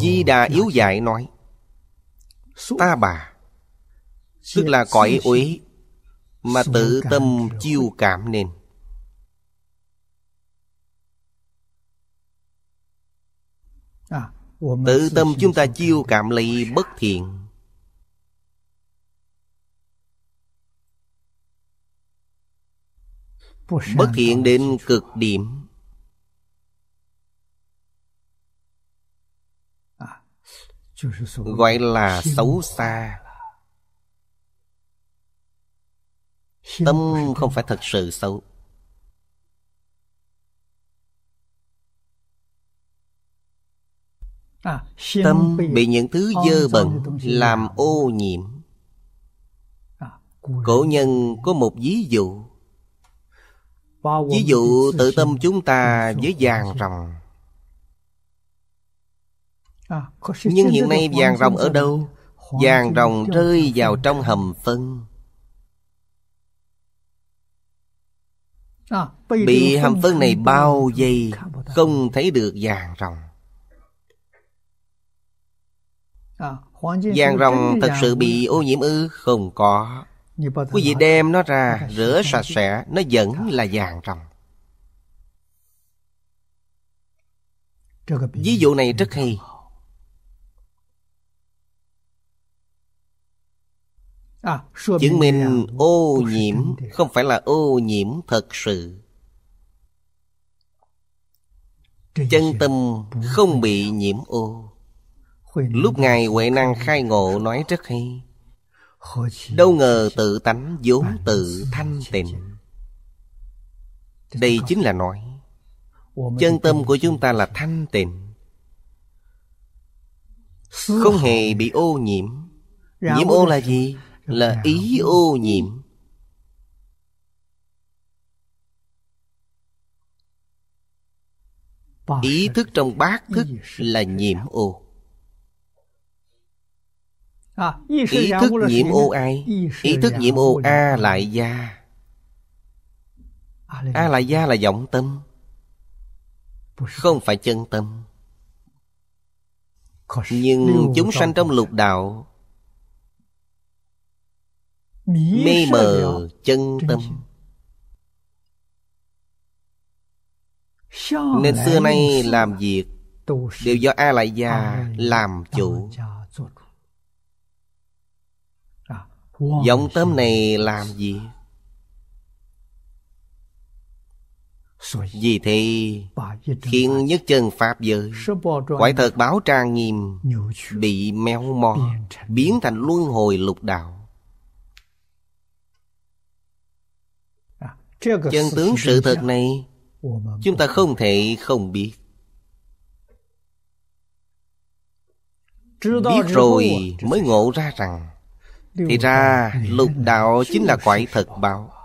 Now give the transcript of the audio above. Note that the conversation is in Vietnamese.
Di Đà yếu dạy nói Ta bà Tức là cõi uế Mà tự tâm chiêu cảm nên à, Tự tâm chúng ta chiêu cảm lấy bất thiện Bất thiện đến cực điểm gọi là xấu xa tâm không phải thật sự xấu tâm bị những thứ dơ bẩn làm ô nhiễm cổ nhân có một ví dụ ví dụ tự tâm chúng ta với vàng ròng À, Nhưng hiện nay vàng rồng ở đâu? Vàng rồng rơi vào trong hầm phân à, Bị hầm phân này bao dây Không thấy được vàng rồng à, Vàng rồng thật sự bị ô nhiễm ư Không có Quý vị đem nó ra Rửa sạch sẽ Nó vẫn là vàng rồng Ví dụ này rất hay À, chứng minh ô nhiễm không phải là ô nhiễm thật sự chân tâm không bị nhiễm ô lúc ngài huệ năng khai ngộ nói rất hay đâu ngờ tự tánh vốn tự thanh tịnh đây chính là nói chân tâm của chúng ta là thanh tịnh không hề bị ô nhiễm nhiễm ô là gì là ý ô nhiễm ý thức trong bát thức là nhiễm ô à, ý thức nhiễm ô ai ý thức nhiễm ô a lại gia a lại gia là vọng tâm không phải chân tâm nhưng chúng sanh trong lục đạo mê mờ chân tâm nên xưa nay làm việc đều do a lại gia làm chủ vọng à, tâm này làm gì vì thế khiến nhất chân Pháp giới Quả thật báo trang nghiêm Bị méo mòn Biến thành luân hồi lục đạo chân tướng sự thật này chúng ta không thể không biết biết rồi mới ngộ ra rằng thì ra lục đạo chính là quải thật báo